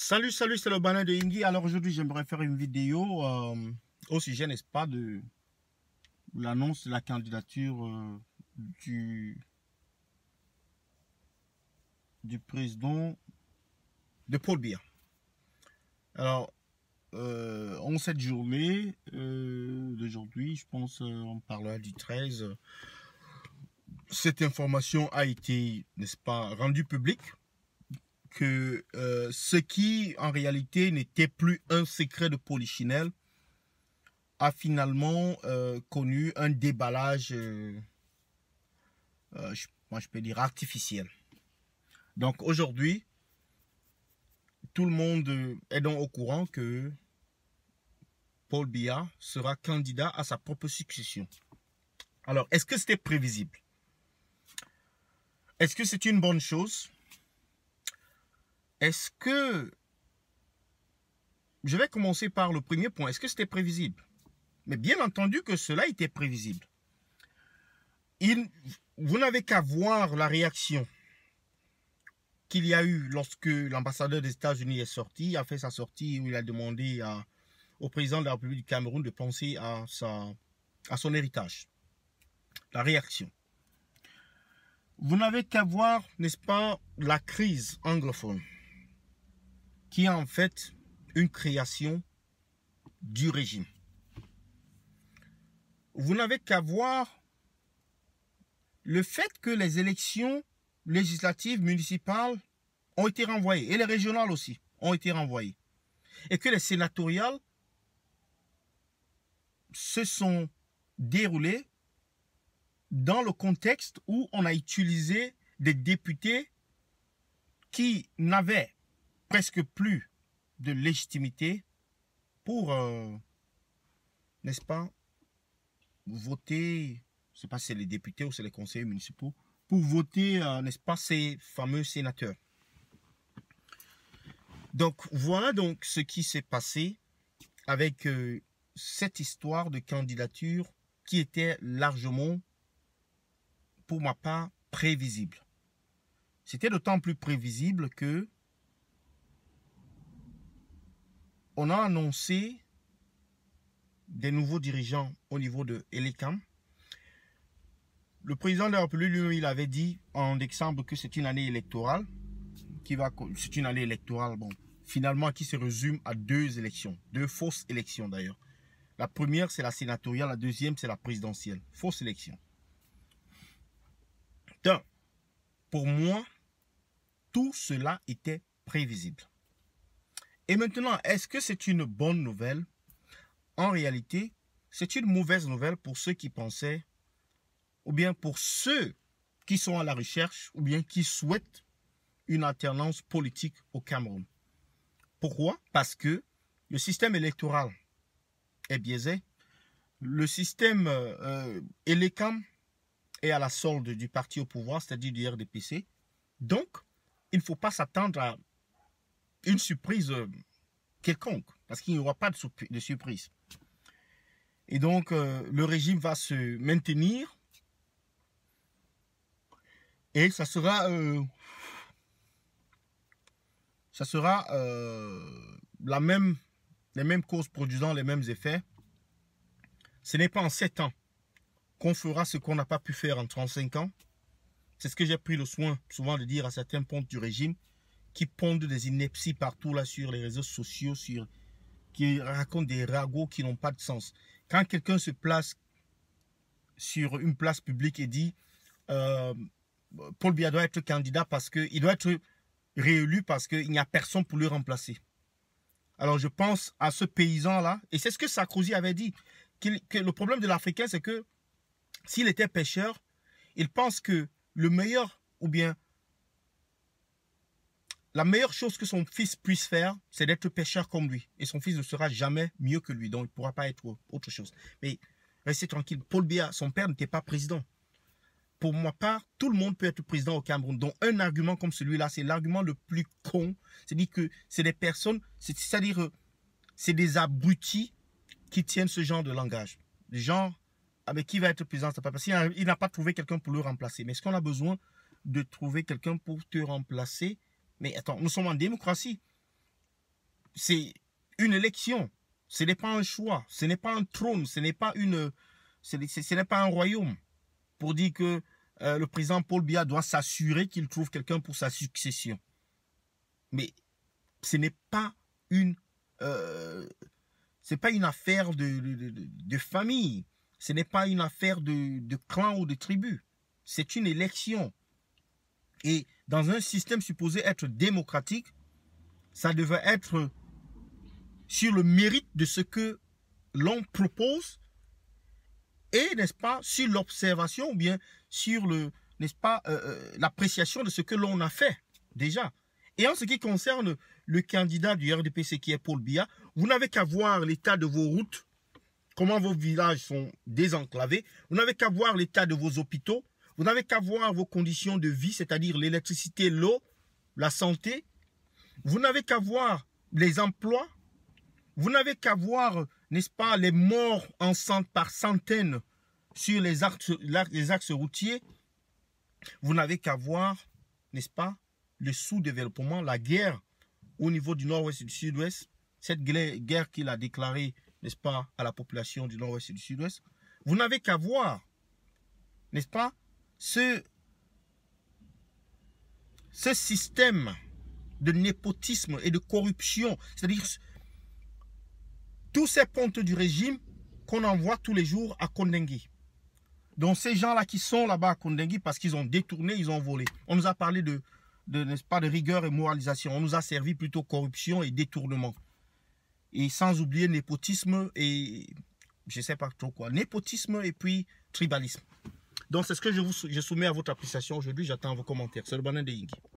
Salut, salut, c'est le banner de Ingi. Alors aujourd'hui, j'aimerais faire une vidéo euh, au sujet, n'est-ce pas, de l'annonce de la candidature euh, du, du président de Paul Bia. Alors, euh, en cette journée d'aujourd'hui, je pense, on parlera du 13. Cette information a été, n'est-ce pas, rendue publique que euh, ce qui en réalité n'était plus un secret de Polichinelle a finalement euh, connu un déballage, euh, moi je peux dire artificiel. Donc aujourd'hui, tout le monde est donc au courant que Paul Biya sera candidat à sa propre succession. Alors, est-ce que c'était prévisible Est-ce que c'est une bonne chose est-ce que... Je vais commencer par le premier point. Est-ce que c'était prévisible Mais bien entendu que cela était prévisible. vous n'avez qu'à voir la réaction qu'il y a eu lorsque l'ambassadeur des États-Unis est sorti, a fait sa sortie où il a demandé au président de la République du Cameroun de penser à son héritage. La réaction. Vous n'avez qu'à voir, n'est-ce pas, la crise anglophone qui en fait une création du régime. Vous n'avez qu'à voir le fait que les élections législatives municipales ont été renvoyées, et les régionales aussi ont été renvoyées, et que les sénatoriales se sont déroulées dans le contexte où on a utilisé des députés qui n'avaient presque plus de légitimité pour, n'est-ce pas, voter, je ne sais pas si c'est les députés ou c'est les conseillers municipaux, pour voter, euh, n'est-ce pas, ces fameux sénateurs. Donc voilà donc ce qui s'est passé avec euh, cette histoire de candidature qui était largement, pour ma part, prévisible. C'était d'autant plus prévisible que on a annoncé des nouveaux dirigeants au niveau de Elecam. Le président de la République, lui, il avait dit en décembre que c'est une année électorale. c'est une année électorale, bon, finalement, qui se résume à deux élections, deux fausses élections d'ailleurs. La première, c'est la sénatoriale, la deuxième, c'est la présidentielle. Fausse élection. Donc, pour moi, tout cela était prévisible. Et maintenant, est-ce que c'est une bonne nouvelle En réalité, c'est une mauvaise nouvelle pour ceux qui pensaient, ou bien pour ceux qui sont à la recherche, ou bien qui souhaitent une alternance politique au Cameroun. Pourquoi Parce que le système électoral est biaisé. Le système euh, est à la solde du parti au pouvoir, c'est-à-dire du RDPC. Donc, il ne faut pas s'attendre à une surprise euh, quelconque, parce qu'il n'y aura pas de, surprise. Et donc, euh, le régime va se maintenir et ça sera, euh, ça sera la même, les mêmes causes produisant les mêmes effets. Ce n'est pas en sept ans qu'on fera ce qu'on n'a pas pu faire en 35 ans. C'est ce que j'ai pris le soin souvent de dire à certains pontes du régime qui pondent des inepties partout là sur les réseaux sociaux, sur, qui racontent des ragots qui n'ont pas de sens. Quand quelqu'un se place sur une place publique et dit euh, Paul Biya doit être candidat parce qu'il doit être réélu parce qu'il n'y a personne pour le remplacer. Alors je pense à ce paysan-là, et c'est ce que Sarkozy avait dit, que le problème de l'Africain, c'est que s'il était pêcheur, il pense que le meilleur ou bien la meilleure chose que son fils puisse faire, c'est d'être pêcheur comme lui. Et son fils ne sera jamais mieux que lui, donc il ne pourra pas être autre chose. Mais restez tranquille, Paul Bia, son père n'était pas président. Pour ma part, tout le monde peut être président au Cameroun. Donc un argument comme celui-là, c'est l'argument le plus con. C'est-à-dire que c'est des personnes, c'est-à-dire euh, c'est des abrutis qui tiennent ce genre de langage. Des genre avec qui va être président, ça pas parce qu'il n'a pas trouvé quelqu'un pour le remplacer. Mais est-ce qu'on a besoin de trouver quelqu'un pour te remplacer mais attends, nous sommes en démocratie. C'est une élection. Ce n'est pas un choix. Ce n'est pas un trône. Ce n'est pas une, ce n'est pas un royaume. Pour dire que euh, le président Paul Biya doit s'assurer qu'il trouve quelqu'un pour sa succession. Mais ce n'est pas une, euh, c'est pas une affaire de, famille. Ce n'est pas une affaire de, de clan ou de tribu. C'est une élection. Et dans un système supposé être démocratique, ça devait être sur le mérite de ce que l'on propose et, n'est-ce pas, sur l'observation ou bien sur le, n'est-ce pas, euh, euh, l'appréciation de ce que l'on a fait déjà. Et en ce qui concerne le candidat du RDPC qui est Paul Biya, vous n'avez qu'à voir l'état de vos routes, comment vos villages sont désenclavés, vous n'avez qu'à voir l'état de vos hôpitaux, vous n'avez qu'à voir vos conditions de vie, c'est-à-dire l'électricité, l'eau, la santé. Vous n'avez qu'à voir les emplois. Vous n'avez qu'à voir, n'est-ce pas, les morts en cent, par centaines sur les axes, les axes routiers. Vous n'avez qu'à voir, n'est-ce pas, le sous-développement, la guerre au niveau du nord-ouest et du sud-ouest. Cette guerre qu'il a déclarée, n'est-ce pas, à la population du nord-ouest et du sud-ouest. Vous n'avez qu'à voir, n'est-ce pas, ce, ce système de népotisme et de corruption, c'est-à-dire tous ces pontes du régime qu'on envoie tous les jours à Kondengi Donc ces gens-là qui sont là-bas à Kondengui parce qu'ils ont détourné, ils ont volé. On nous a parlé de, pas, de rigueur et moralisation. On nous a servi plutôt corruption et détournement. Et sans oublier népotisme et je sais pas trop quoi. Népotisme et puis tribalisme. Donc c'est ce que je vous soumets à votre appréciation aujourd'hui. J'attends vos commentaires. C'est le banan de